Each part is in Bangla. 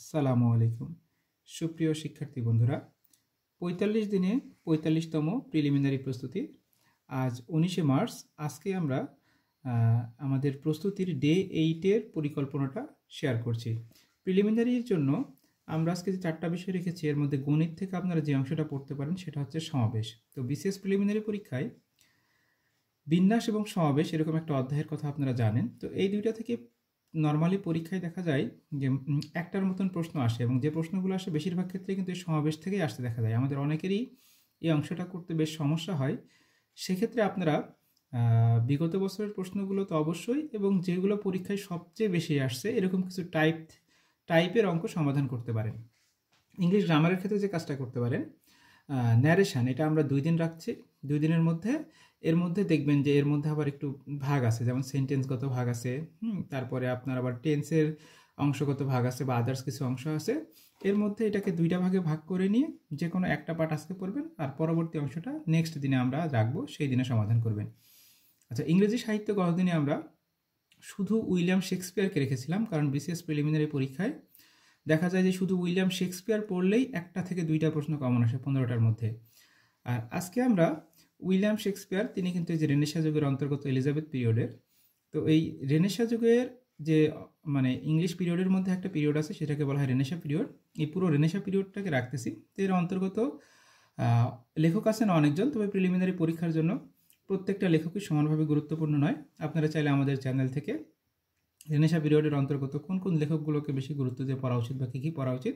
আসসালামু আলাইকুম সুপ্রিয় শিক্ষার্থী বন্ধুরা পঁয়তাল্লিশ দিনে পঁয়তাল্লিশতম প্রিলিমিনারি প্রস্তুতি আজ উনিশে মার্চ আজকে আমরা আমাদের প্রস্তুতির ডে এইটের পরিকল্পনাটা শেয়ার করছি প্রিলিমিনারির জন্য আমরা আজকে যে চারটা বিষয় রেখেছি এর মধ্যে গণিত থেকে আপনারা যে অংশটা পড়তে পারেন সেটা হচ্ছে সমাবেশ তো বিশেষ প্রিলিমিনারি পরীক্ষায় বিন্যাস এবং সমাবেশ এরকম একটা অধ্যায়ের কথা আপনারা জানেন তো এই দুইটা থেকে নর্মালি পরীক্ষায় দেখা যায় যে একটার মতন প্রশ্ন আসে এবং যে প্রশ্নগুলো আসে বেশিরভাগ ক্ষেত্রে কিন্তু এই সমাবেশ থেকেই আসতে দেখা যায় আমাদের অনেকেরই এই অংশটা করতে বেশ সমস্যা হয় সেক্ষেত্রে আপনারা বিগত বছরের প্রশ্নগুলো তো অবশ্যই এবং যেগুলো পরীক্ষায় সবচেয়ে বেশি আসছে এরকম কিছু টাইপ টাইপের অঙ্ক সমাধান করতে পারেন ইংলিশ গ্রামারের ক্ষেত্রে যে কাজটা করতে পারেন ন্যারেশান এটা আমরা দুই দিন রাখছি দুই দিনের মধ্যে এর মধ্যে দেখবেন যে এর মধ্যে আবার একটু ভাগ আছে যেমন সেন্টেন্সগত ভাগ আছে হুম তারপরে আপনার আবার টেন্সের অংশগত ভাগ আছে বা আদার্স কিছু অংশ আছে এর মধ্যে এটাকে দুইটা ভাগে ভাগ করে নিয়ে যে কোনো একটা পার্ট আজকে পড়বেন আর পরবর্তী অংশটা নেক্সট দিনে আমরা রাখবো সেই দিনে সমাধান করবেন আচ্ছা ইংরেজি সাহিত্য গতদিনে আমরা শুধু উইলিয়াম শেক্সপিয়ারকে রেখেছিলাম কারণ বিসিএস প্রিলিমিনারি পরীক্ষায় দেখা যায় যে শুধু উইলিয়াম শেক্সপিয়ার পড়লেই একটা থেকে দুইটা প্রশ্ন কমন আসে পনেরোটার মধ্যে আর আজকে আমরা উইলিয়াম শেক্সপিয়ার তিনি কিন্তু এই যে রেনেশা যুগের অন্তর্গত এলিজাবেথ পিরিয়ডের তো এই রেনেশা যুগের যে মানে ইংলিশ পিরিয়ডের মধ্যে একটা পিরিয়ড আছে সেটাকে বলা হয় রেনেশা পিরিয়ড এই পুরো রেনেশা পিরিয়ডটাকে রাখতেছি তো এর অন্তর্গত লেখক আছেন অনেকজন তবে প্রিলিমিনারি পরীক্ষার জন্য প্রত্যেকটা লেখকই সমানভাবে গুরুত্বপূর্ণ নয় আপনারা চাইলে আমাদের চ্যানেল থেকে রেনেশা পিরিয়ডের অন্তর্গত কোন কোন লেখকগুলোকে বেশি গুরুত্ব দিয়ে পড়া উচিত বা কী কী পড়া উচিত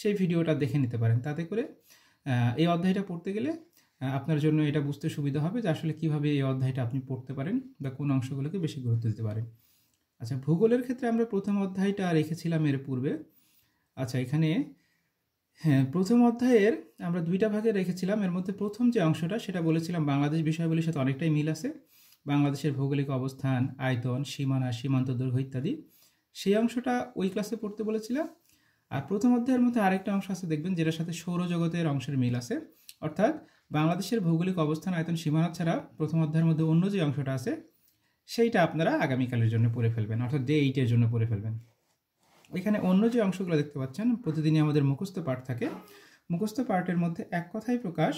সেই ভিডিওটা দেখে নিতে পারেন তাতে করে এই অধ্যায়টা পড়তে গেলে আপনার জন্য এটা বুঝতে সুবিধা হবে যে আসলে কিভাবে এই অধ্যায়টা আপনি পড়তে পারেন বা কোন অংশগুলোকে বেশি গুরুত্ব দিতে পারেন আচ্ছা ভূগোলের ক্ষেত্রে আমরা প্রথম অধ্যায়টা রেখেছিলাম এর পূর্বে আচ্ছা এখানে হ্যাঁ প্রথম অধ্যায়ের আমরা দুইটা ভাগে রেখেছিলাম এর মধ্যে প্রথম যে অংশটা সেটা বলেছিলাম বাংলাদেশ বিষয়গুলির সাথে অনেকটাই মিল আছে বাংলাদেশের ভৌগোলিক অবস্থান আয়তন সীমানা সীমান্ত দৈর্ঘ্য ইত্যাদি সেই অংশটা ওই ক্লাসে পড়তে বলেছিলাম আর প্রথম অধ্যায়ের মধ্যে আরেকটা অংশ আছে দেখবেন যেটার সাথে সৌরজগতের অংশের মিল আছে অর্থাৎ বাংলাদেশের ভৌগোলিক অবস্থান আয়তন সীমানা ছাড়া প্রথম অধ্যায়ের মধ্যে অন্য যে অংশটা আছে সেইটা আপনারা আগামীকালের জন্য পড়ে ফেলবেন অর্থাৎ ডে এইটের জন্য পড়ে ফেলবেন এখানে অন্য যে অংশগুলো দেখতে পাচ্ছেন প্রতিদিনই আমাদের মুখস্থ পাঠ থাকে মুখস্থ পাঠের মধ্যে এক কথাই প্রকাশ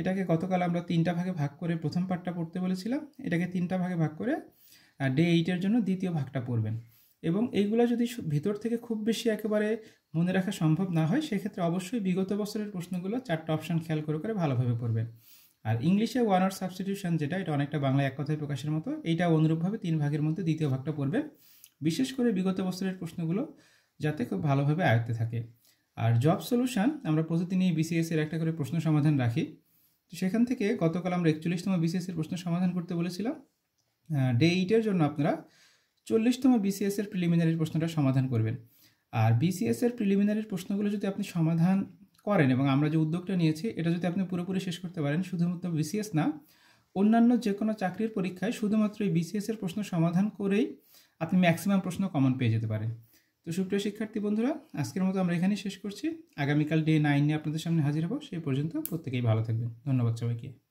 এটাকে গতকাল আমরা তিনটা ভাগে ভাগ করে প্রথম পাঠটা পড়তে বলেছিলাম এটাকে তিনটা ভাগে ভাগ করে ডে এইটের জন্য দ্বিতীয় ভাগটা পড়বেন এবং এইগুলা যদি ভিতর থেকে খুব বেশি একেবারে মনে রাখা সম্ভব না হয় সেক্ষেত্রে অবশ্যই বিগত বছরের প্রশ্নগুলো চারটা অপশান খেয়াল করে করে ভালোভাবে পড়বেন আর ইংলিশে ওয়ান আর সাবস্টিটিউশন যেটা এটা অনেকটা বাংলায় এক কথায় প্রকাশের মতো এইটা অনুরূপভাবে তিন ভাগের মধ্যে দ্বিতীয় ভাগটা পড়বে বিশেষ করে বিগত বছরের প্রশ্নগুলো যাতে খুব ভালোভাবে আয়ত্তে থাকে আর জব সলিউশন আমরা প্রতিদিনই বিসিএস এর একটা করে প্রশ্ন সমাধান রাখি সেখান থেকে গতকাল আমরা একচল্লিশতম বিসিএস এর প্রশ্ন সমাধান করতে বলেছিলাম ডে এইটের জন্য আপনারা চল্লিশতম বিসিএস এর প্রিলিমিনারি প্রশ্নটা সমাধান করবেন আর বিসিএস এর প্রিলিমিনারি প্রশ্নগুলো যদি আপনি সমাধান করেন এবং আমরা যে উদ্যোগটা নিয়েছি এটা যদি আপনি পুরোপুরি শেষ করতে পারেন শুধুমাত্র বিসিএস না অন্যান্য যে কোনো চাকরির পরীক্ষায় শুধুমাত্র এই বিসিএস এর প্রশ্ন সমাধান করেই আপনি ম্যাক্সিমাম প্রশ্ন কমন পেয়ে যেতে পারেন তো সুপ্রিয় শিক্ষার্থী বন্ধুরা আজকের মতো আমরা এখানেই শেষ করছি আগামীকাল ডে নাইন নিয়ে আপনাদের সামনে হাজির হব সেই পর্যন্ত প্রত্যেকেই ভালো থাকবেন ধন্যবাদ সবাইকে